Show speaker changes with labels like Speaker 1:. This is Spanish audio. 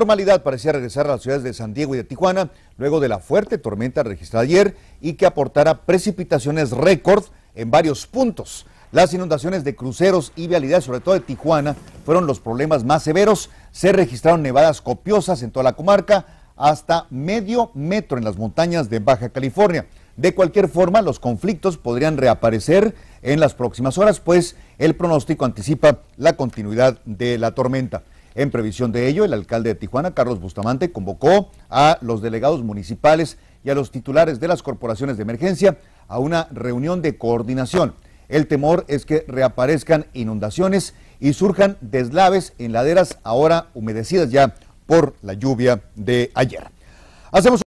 Speaker 1: normalidad parecía regresar a las ciudades de San Diego y de Tijuana luego de la fuerte tormenta registrada ayer y que aportará precipitaciones récord en varios puntos. Las inundaciones de cruceros y vialidades, sobre todo de Tijuana, fueron los problemas más severos. Se registraron nevadas copiosas en toda la comarca, hasta medio metro en las montañas de Baja California. De cualquier forma, los conflictos podrían reaparecer en las próximas horas, pues el pronóstico anticipa la continuidad de la tormenta. En previsión de ello, el alcalde de Tijuana, Carlos Bustamante, convocó a los delegados municipales y a los titulares de las corporaciones de emergencia a una reunión de coordinación. El temor es que reaparezcan inundaciones y surjan deslaves en laderas ahora humedecidas ya por la lluvia de ayer. Hacemos